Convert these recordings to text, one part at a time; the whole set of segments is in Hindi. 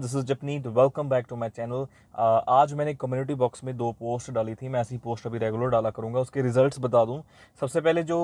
दिस इज़ जपनी welcome back to my channel आज मैंने कम्युनिटी बॉक्स में दो पोस्ट डाली थी मैं ऐसी पोस्ट अभी रेगुलर डाला करूँगा उसके रिजल्ट्स बता दूँ सबसे पहले जो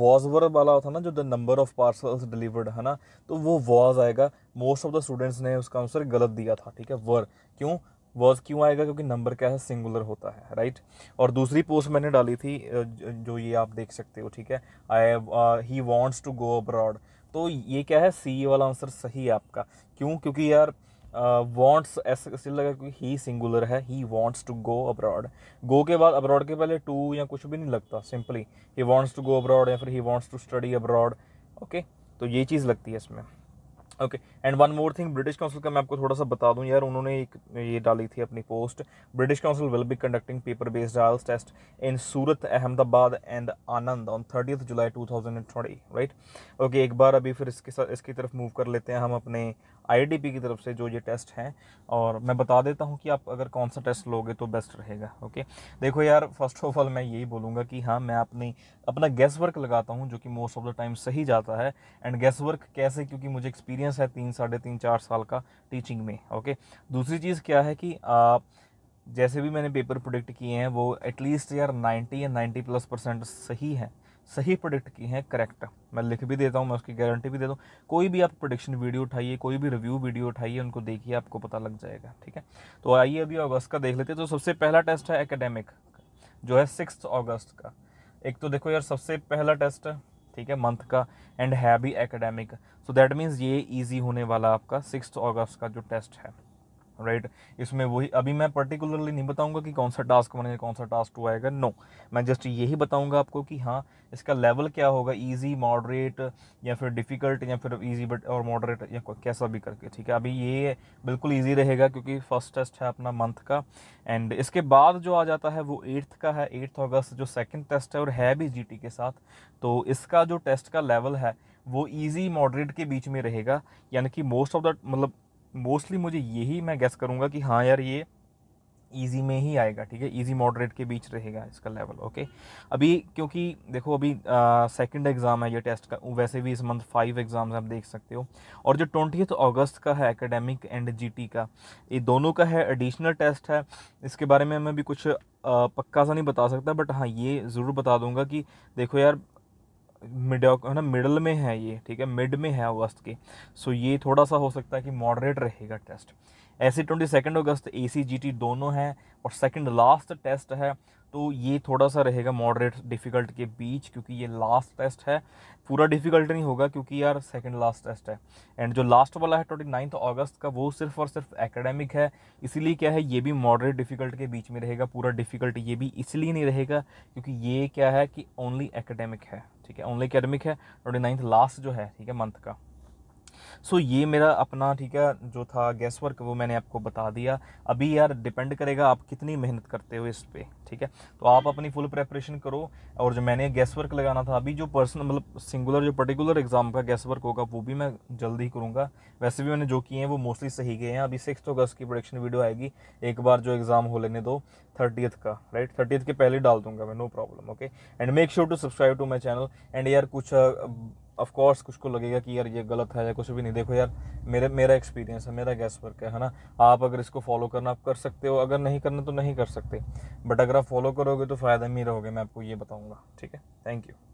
वॉजवर वाला था ना जो the number of parcels delivered है ना तो वो वॉज आएगा मोस्ट ऑफ द स्टूडेंट्स ने उसका आंसर गलत दिया था ठीक है वर क्यों वॉज क्यों आएगा क्योंकि नंबर क्या है सिंगुलर होता है राइट और दूसरी पोस्ट मैंने डाली थी जो ये आप देख सकते हो ठीक है I he wants to go abroad तो ये क्या है सी वाला आंसर सही है आपका क्यों क्योंकि यार वॉन्ट्स ऐसा स्टिल लगा क्योंकि ही सिंगुलर है he wants to go abroad go के बाद अब्रॉड के पहले टू या कुछ भी नहीं लगता simply he wants to go abroad या फिर he wants to study abroad okay तो ये चीज़ लगती है इसमें okay and one more thing British Council का मैं आपको थोड़ा सा बता दूं यार उन्होंने एक ये डाली थी अपनी post British Council will be conducting paper based IELTS test in Surat Ahmedabad and Anand on thirty July two thousand and twenty right okay एक बार अभी फिर इसके साथ इसकी तरफ मूव कर लेते हैं हम अपने आईआईटीपी की तरफ से जो ये टेस्ट हैं और मैं बता देता हूँ कि आप अगर कौन सा टेस्ट लोगे तो बेस्ट रहेगा ओके देखो यार फर्स्ट ऑफ ऑल मैं यही बोलूँगा कि हाँ मैं अपनी अपना गैस वर्क लगाता हूँ जो कि मोस्ट ऑफ द टाइम सही जाता है एंड गैस वर्क कैसे क्योंकि मुझे एक्सपीरियंस है तीन साढ़े तीन चार साल का टीचिंग में ओके दूसरी चीज़ क्या है कि आप जैसे भी मैंने पेपर प्रोडिक्ट किए हैं वो एटलीस्ट यार 90 या 90 प्लस परसेंट सही है सही प्रोडिक्ट की हैं करेक्ट मैं लिख भी देता हूँ मैं उसकी गारंटी भी देता हूँ कोई भी आप प्रोडिक्शन वीडियो उठाइए कोई भी रिव्यू वीडियो उठाइए उनको देखिए आपको पता लग जाएगा ठीक है तो आइए अभी अगस्त का देख लेते हैं तो सबसे पहला टेस्ट है एकेडेमिक जो है सिक्स अगस्त का एक तो देखो यार सबसे पहला टेस्ट है ठीक है मंथ का एंड है भी एकेडेमिक सो दैट मीन्स ये ईजी होने वाला आपका सिक्स अगस्त का जो टेस्ट है राइट इसमें वही अभी मैं पर्टिकुलरली नहीं बताऊंगा कि कौन सा टास्क वन कौन सा टास्क टू आएगा नो मैं जस्ट यही बताऊंगा आपको कि हाँ इसका लेवल क्या होगा इजी मॉडरेट या फिर डिफ़िकल्ट या फिर इजी बट और मॉडरेट या कैसा भी करके ठीक है अभी ये बिल्कुल ईजी रहेगा क्योंकि फर्स्ट टेस्ट है अपना मंथ का एंड इसके बाद जो आ जाता है वो एट्थ का है एट्थ अगस्त जो सेकेंड टेस्ट है और है भी जी के साथ तो इसका जो टेस्ट का लेवल है वो इजी मॉडरेट के बीच में रहेगा यानी कि मोस्ट ऑफ द मतलब मोस्टली मुझे यही मैं गैस करूँगा कि हाँ यार ये ईजी में ही आएगा ठीक है ईजी मॉडरेट के बीच रहेगा इसका लेवल ओके अभी क्योंकि देखो अभी सेकेंड एग्ज़ाम है ये टेस्ट का वैसे भी इस मंथ फाइव एग्ज़ाम्स आप देख सकते हो और जो ट्वेंटी अगस्त का है एकेडमिक एंड जीटी का ये दोनों का है एडिशनल टेस्ट है इसके बारे में मैं भी कुछ आ, पक्का सा नहीं बता सकता बट हाँ ये ज़रूर बता दूंगा कि देखो यार मिडो है ना मिडल में है ये ठीक है मिड में है अगस्त के सो ये थोड़ा सा हो सकता है कि मॉडरेट रहेगा टेस्ट ऐसे twenty second August A C G T दोनों हैं और सेकेंड लास्ट टेस्ट है तो ये थोड़ा सा रहेगा मॉडरेट डिफ़िकल्ट के बीच क्योंकि ये लास्ट टेस्ट है पूरा डिफ़िकल्ट नहीं होगा क्योंकि यार सेकंड लास्ट टेस्ट है एंड जो लास्ट वाला है ट्वेंटी नाइन्थ अगस्त का वो सिर्फ और सिर्फ एकेडमिक है इसीलिए क्या है ये भी मॉडरेट डिफ़िकल्ट के बीच में रहेगा पूरा डिफ़िकल्ट ये भी इसलिए नहीं रहेगा क्योंकि ये क्या है कि ओनली एकेडेमिक है ठीक है ओनली अकेडमिक है ट्वेंटी नाइन्थ लास्ट जो है ठीक है मंथ का सो ये मेरा अपना ठीक है जो था गैस वर्क वो मैंने आपको बता दिया अभी यार डिपेंड करेगा आप कितनी मेहनत करते हो इस पर ठीक है तो आप अपनी फुल प्रेपरेशन करो और जो मैंने गैस वर्क लगाना था अभी जो पर्सनल मतलब सिंगुलर जो पर्टिकुलर एग्ज़ाम का गैस वर्क होगा वो भी मैं जल्दी ही करूँगा वैसे भी मैंने जो किए हैं वो मोस्टली सही गए हैं अभी सिक्स अगस्त की प्रोडक्शन वीडियो आएगी एक बार जो एग्ज़ाम हो लेने दो थर्टीथ का राइट थर्टीथ के पहले डाल दूंगा मैं no problem okay and make sure to subscribe to my channel and यार कुछ ऑफकोर्स कुछ को लगेगा कि यार ये गलत है या कुछ भी नहीं देखो यार मेरे मेरा एक्सपीरियंस है मेरा गैस वर्क है ना आप अगर इसको फॉलो करना आप कर सकते हो अगर नहीं करना तो नहीं कर सकते बट अगर आप फॉलो करोगे तो फ़ायदा ही रहोगे मैं आपको ये बताऊँगा ठीक है थैंक यू